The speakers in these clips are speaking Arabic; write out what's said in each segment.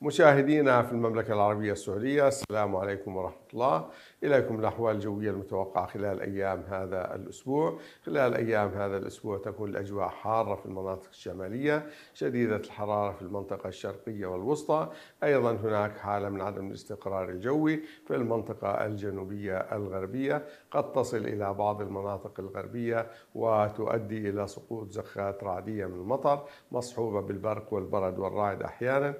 مشاهدينا في المملكة العربية السعودية السلام عليكم ورحمة الله إليكم الأحوال الجوية المتوقعة خلال أيام هذا الأسبوع خلال أيام هذا الأسبوع تكون الأجواء حارة في المناطق الشمالية شديدة الحرارة في المنطقة الشرقية والوسطى أيضا هناك حالة من عدم الاستقرار الجوي في المنطقة الجنوبية الغربية قد تصل إلى بعض المناطق الغربية وتؤدي إلى سقوط زخات رعدية من المطر مصحوبة بالبرق والبرد والرعد أحيانا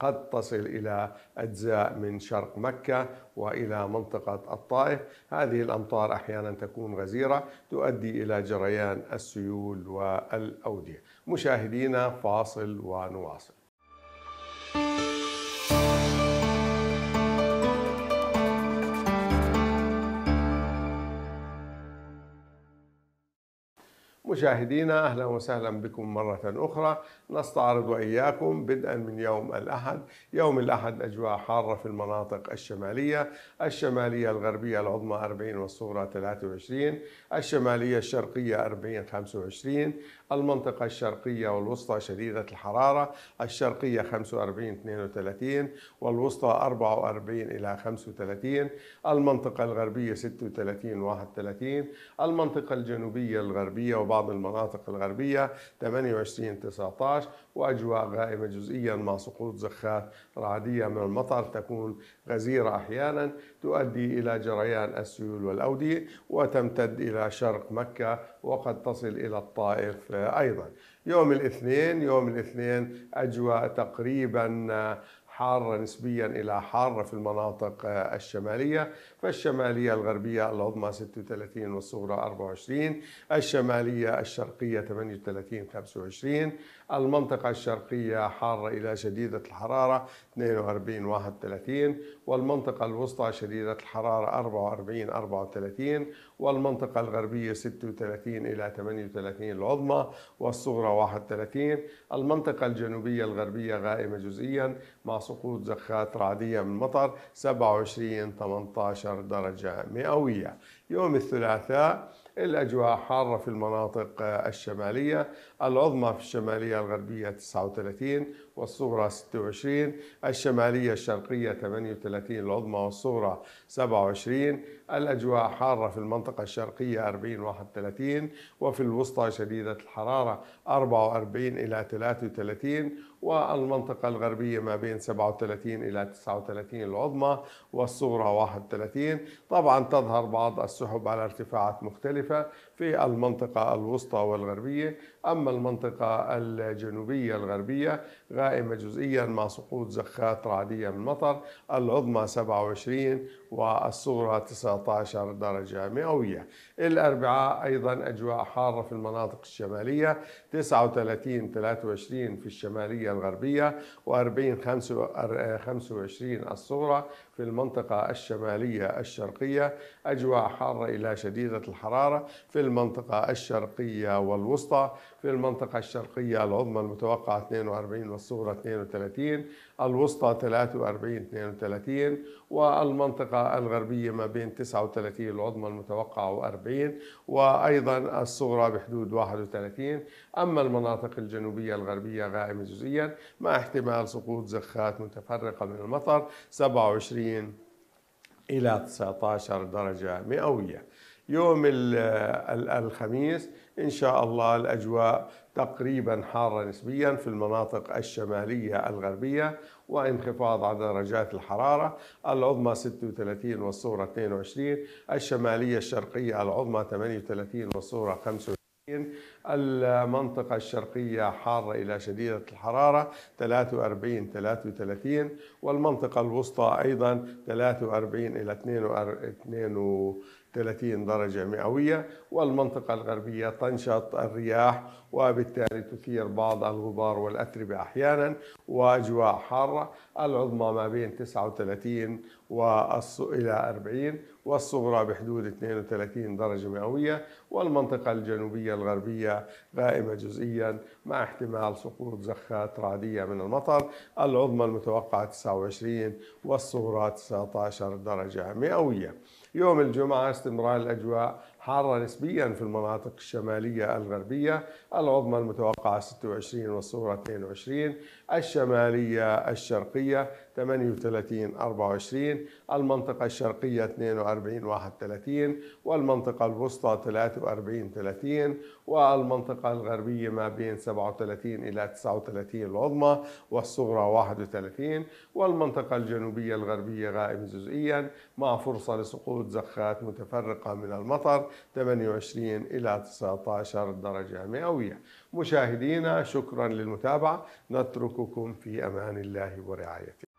قد تصل إلى أجزاء من شرق مكة وإلى منطقة منطقة الطائف هذه الأمطار أحيانا تكون غزيرة تؤدي إلى جريان السيول والأودية مشاهدينا فاصل ونواصل مشاهدينا أهلا وسهلا بكم مرة أخرى نستعرض وإياكم بدءا من يوم الأحد يوم الأحد أجواء حارة في المناطق الشمالية الشمالية الغربية العظمى 40 والصغرى 23 الشمالية الشرقية 40 25 المنطقة الشرقية والوسطى شديدة الحرارة الشرقية 45 32 والوسطى 44 إلى 35 المنطقة الغربية 36 31 المنطقة الجنوبية الغربية وبعض بعض المناطق الغربية 28-19 وأجواء غائمة جزئيا مع سقوط زخات رعدية من المطر تكون غزيرة أحيانا تؤدي إلى جريان السيول والأودية وتمتد إلى شرق مكة وقد تصل إلى الطائف أيضا يوم الاثنين يوم الاثنين أجواء تقريبا حارة نسبيا إلى حارة في المناطق آه، الشمالية فالشمالية الغربية العظمى 36 والصغرى 24 الشمالية الشرقية 38 25 المنطقة الشرقية حارة إلى شديدة الحرارة 42 31 والمنطقة الوسطى شديدة الحرارة 44 34 والمنطقة الغربية 36 إلى 38 العظمى والصغرى 31 المنطقة الجنوبية الغربية غائمة جزئيا مع سقوط زخات رعدية من مطر 27 18 درجة مئوية يوم الثلاثاء الأجواء حارة في المناطق آه، الشمالية العظمى في الشمالية الغربية 39 والصغرى 26 الشمالية الشرقية 38 العظمى والصغرى 27 الأجواء حارة في المنطقة الشرقية 40 31 وفي الوسطى شديدة الحرارة 44 إلى 33 والمنطقة الغربية ما بين 37 إلى 39 العظمى والصغرى 31 طبعا تظهر بعض السحب على ارتفاعات مختلفة مختلفة في المنطقة الوسطى والغربية أما المنطقة الجنوبية الغربية غائمة جزئيا مع سقوط زخات رعدية من المطر العظمى 27 والصغرى 19 درجة مئوية الأربعاء أيضا أجواء حارة في المناطق الشمالية 39 23 في الشمالية الغربية و40 25 الصغرى في المنطقة الشمالية الشرقية أجواء حارة إلى شديدة الحرارة الحرارة في المنطقة الشرقية والوسطى في المنطقة الشرقية العظمى المتوقعة 42 والصغرى 32 الوسطى 43 32 والمنطقة الغربية ما بين 39 العظمى المتوقعة 40 وأيضا الصغرى بحدود 31 أما المناطق الجنوبية الغربية غائمة جزئيا مع احتمال سقوط زخات متفرقة من المطر 27 إلى 19 درجة مئوية يوم الخميس إن شاء الله الأجواء تقريبا حارة نسبيا في المناطق الشمالية الغربية وانخفاض على درجات الحرارة العظمى 36 والصورة 22 الشمالية الشرقية العظمى 38 والصورة 25 المنطقة الشرقية حارة إلى شديدة الحرارة 43 33 والمنطقة الوسطى أيضا 43 إلى 42 30 درجة مئوية والمنطقة الغربية تنشط الرياح وبالتالي تثير بعض الغبار والأتربة أحيانا وأجواء حارة العظمى ما بين 39 إلى 40 والصغرى بحدود 32 درجة مئوية والمنطقة الجنوبية الغربية غائمة جزئيا مع احتمال سقوط زخات رعدية من المطر العظمى المتوقعة 29 والصغرى 19 درجة مئوية يوم الجمعة استمرار الأجواء حارة نسبيا في المناطق الشمالية الغربية العظمى المتوقعة 26 والصغرى 22 الشمالية الشرقية 38 24 المنطقة الشرقية 42 31 والمنطقة الوسطى 43 30 والمنطقة الغربية ما بين 37 إلى 39 العظمى والصغرى 31 والمنطقة الجنوبية الغربية غائم جزئيا مع فرصة لسقوط زخات متفرقة من المطر 28 إلى 19 درجة مئوية مشاهدينا شكرا للمتابعة نترككم في أمان الله ورعايته